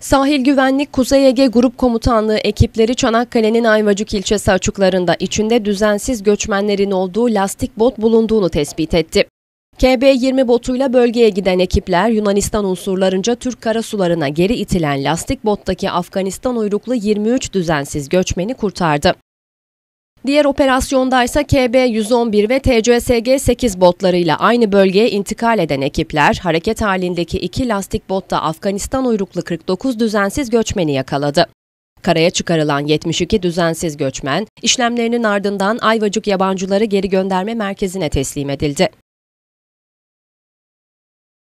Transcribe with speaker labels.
Speaker 1: Sahil Güvenlik Kuzey Ege Grup Komutanlığı ekipleri Çanakkale'nin Ayvacık ilçesi açıklarında içinde düzensiz göçmenlerin olduğu lastik bot bulunduğunu tespit etti. KB-20 botuyla bölgeye giden ekipler Yunanistan unsurlarınca Türk karasularına geri itilen lastik bottaki Afganistan uyruklu 23 düzensiz göçmeni kurtardı. Diğer operasyondaysa KB-111 ve TCSG-8 botlarıyla aynı bölgeye intikal eden ekipler, hareket halindeki iki lastik botta Afganistan uyruklu 49 düzensiz göçmeni yakaladı. Karaya çıkarılan 72 düzensiz göçmen, işlemlerinin ardından Ayvacık Yabancıları Geri Gönderme Merkezi'ne teslim edildi.